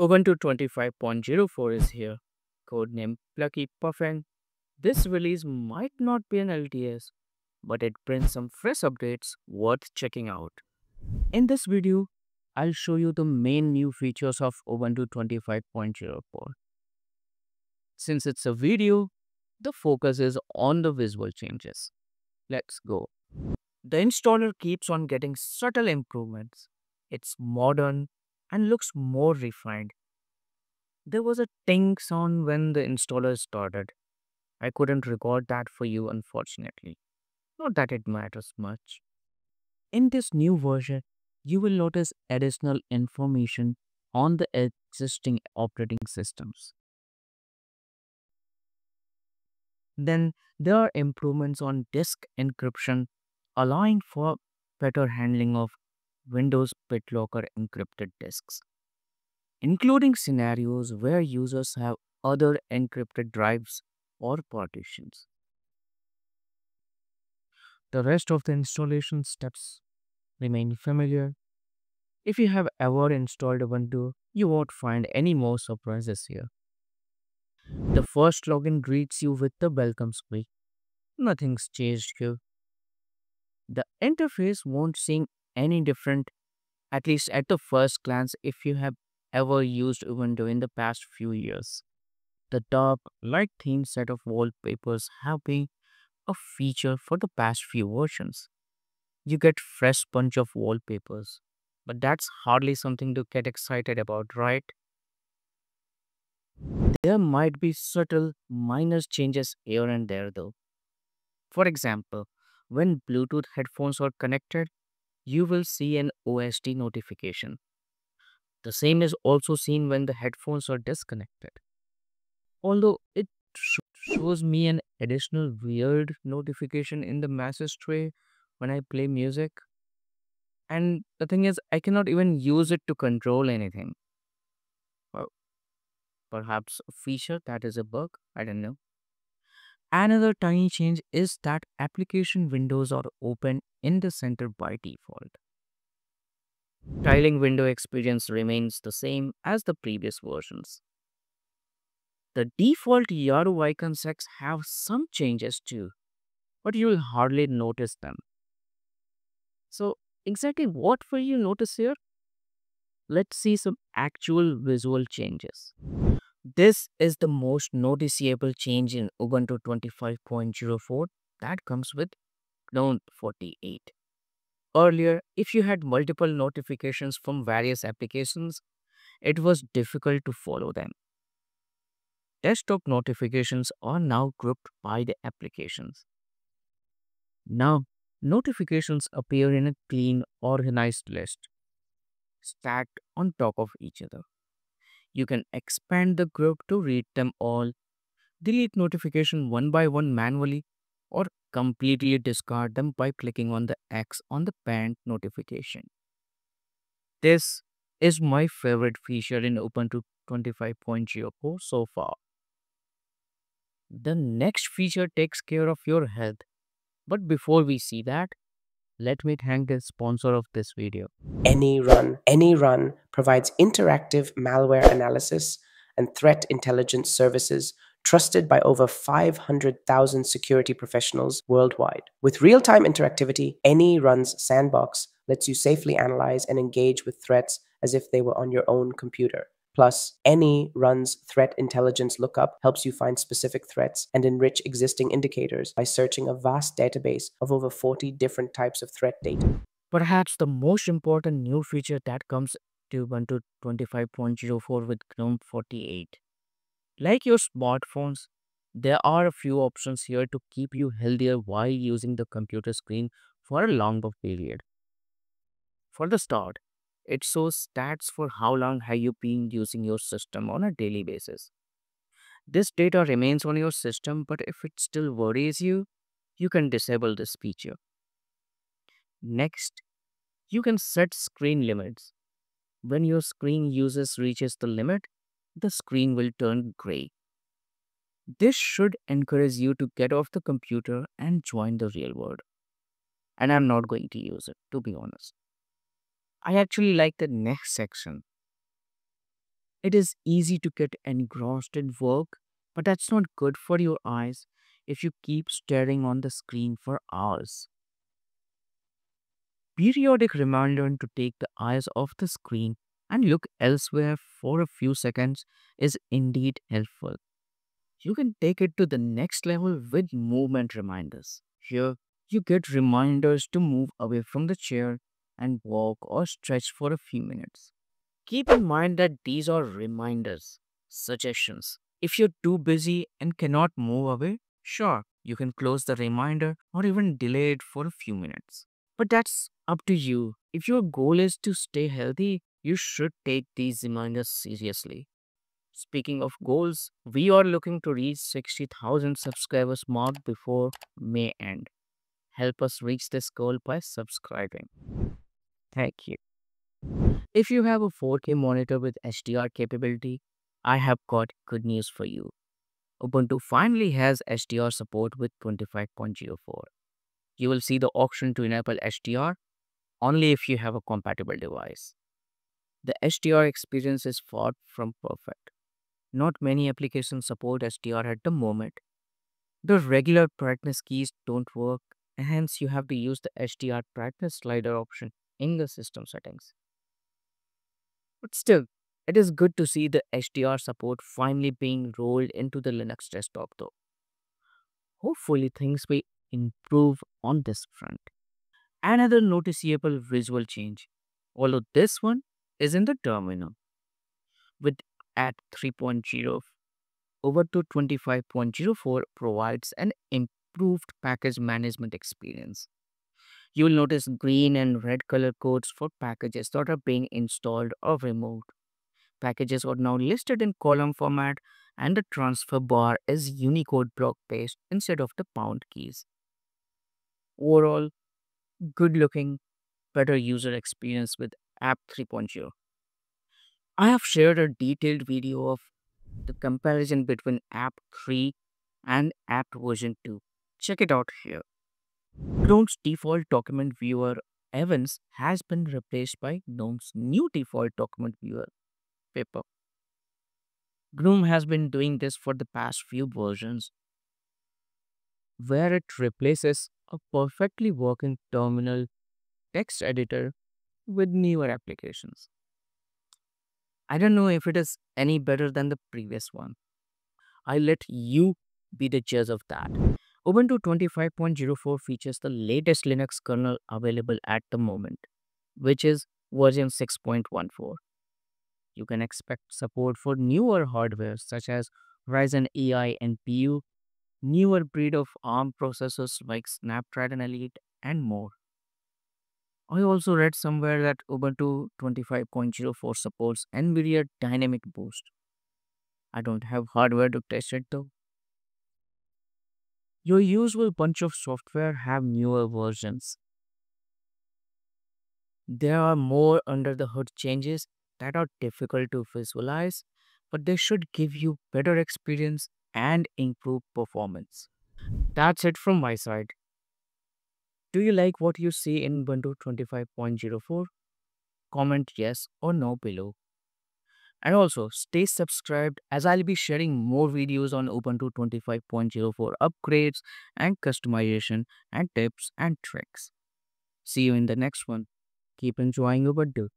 Ubuntu 25.04 is here, codename Plucky Puffin. This release might not be an LTS, but it brings some fresh updates worth checking out. In this video, I'll show you the main new features of Ubuntu 25.04. Since it's a video, the focus is on the visual changes. Let's go. The installer keeps on getting subtle improvements. It's modern, and looks more refined. There was a ting sound when the installer started. I couldn't record that for you, unfortunately. Not that it matters much. In this new version, you will notice additional information on the existing operating systems. Then there are improvements on disk encryption, allowing for better handling of Windows BitLocker encrypted disks, including scenarios where users have other encrypted drives or partitions. The rest of the installation steps remain familiar. If you have ever installed Ubuntu, you won't find any more surprises here. The first login greets you with the welcome screen. Nothing's changed here. The interface won't seem any different, at least at the first glance, if you have ever used Ubuntu in the past few years. The dark, light theme set of wallpapers have been a feature for the past few versions. You get fresh bunch of wallpapers, but that's hardly something to get excited about, right? There might be subtle, minor changes here and there though. For example, when Bluetooth headphones are connected, you will see an OSD notification. The same is also seen when the headphones are disconnected. Although it sh shows me an additional weird notification in the message tray when I play music. And the thing is, I cannot even use it to control anything. Well, perhaps a feature that is a bug, I don't know. Another tiny change is that application windows are open in the center by default. Tiling window experience remains the same as the previous versions. The default Yaro icon sets have some changes too, but you will hardly notice them. So exactly what will you notice here? Let's see some actual visual changes. This is the most noticeable change in Ubuntu 25.04 that comes with GNOME 48. Earlier, if you had multiple notifications from various applications, it was difficult to follow them. Desktop notifications are now grouped by the applications. Now, notifications appear in a clean, organized list, stacked on top of each other. You can expand the group to read them all, delete notification one by one manually, or completely discard them by clicking on the X on the banned notification. This is my favorite feature in Ubuntu 25.04 so far. The next feature takes care of your health. But before we see that, let me thank the sponsor of this video. AnyRun. AnyRun provides interactive malware analysis and threat intelligence services trusted by over 500,000 security professionals worldwide. With real-time interactivity, AnyRun's sandbox lets you safely analyze and engage with threats as if they were on your own computer. Plus, any runs threat intelligence lookup helps you find specific threats and enrich existing indicators by searching a vast database of over 40 different types of threat data. Perhaps the most important new feature that comes to Ubuntu 25.04 with GNOME 48. Like your smartphones, there are a few options here to keep you healthier while using the computer screen for a longer period. For the start, it shows stats for how long have you been using your system on a daily basis. This data remains on your system, but if it still worries you, you can disable this feature. Next, you can set screen limits. When your screen usage reaches the limit, the screen will turn gray. This should encourage you to get off the computer and join the real world. And I'm not going to use it, to be honest. I actually like the next section. It is easy to get engrossed in work, but that's not good for your eyes if you keep staring on the screen for hours. Periodic reminder to take the eyes off the screen and look elsewhere for a few seconds is indeed helpful. You can take it to the next level with movement reminders. Here, you get reminders to move away from the chair and walk or stretch for a few minutes. Keep in mind that these are reminders, suggestions. If you're too busy and cannot move away, sure, you can close the reminder or even delay it for a few minutes. But that's up to you. If your goal is to stay healthy, you should take these reminders seriously. Speaking of goals, we are looking to reach 60,000 subscribers mark before May end. Help us reach this goal by subscribing. Thank you. If you have a 4K monitor with HDR capability, I have got good news for you. Ubuntu finally has HDR support with 25.04. You will see the option to enable HDR only if you have a compatible device. The HDR experience is far from perfect. Not many applications support HDR at the moment. The regular brightness keys don't work, hence you have to use the HDR brightness slider option in the system settings. But still, it is good to see the HDR support finally being rolled into the Linux desktop though. Hopefully things will improve on this front. Another noticeable visual change, although this one is in the terminal. With at 3.0 over to 25.04 provides an improved package management experience you will notice green and red color codes for packages that are being installed or removed. Packages are now listed in column format and the transfer bar is Unicode block based instead of the pound keys. Overall, good looking, better user experience with App 3.0. I have shared a detailed video of the comparison between App 3 and App version 2. Check it out here. Gnome's default document viewer Evans has been replaced by Gnome's new default document viewer Paper. Gnome has been doing this for the past few versions, where it replaces a perfectly working terminal text editor with newer applications. I don't know if it is any better than the previous one. I let you be the judge of that. Ubuntu 25.04 features the latest Linux kernel available at the moment, which is version 6.14. You can expect support for newer hardware such as Ryzen AI NPU, newer breed of ARM processors like Snapdragon Elite, and more. I also read somewhere that Ubuntu 25.04 supports NVIDIA Dynamic Boost. I don't have hardware to test it though. Your usual bunch of software have newer versions. There are more under the hood changes that are difficult to visualize, but they should give you better experience and improve performance. That's it from my side. Do you like what you see in Ubuntu 25.04? Comment yes or no below. And also stay subscribed as I'll be sharing more videos on Ubuntu 25.04 upgrades and customization and tips and tricks. See you in the next one. Keep enjoying Ubuntu.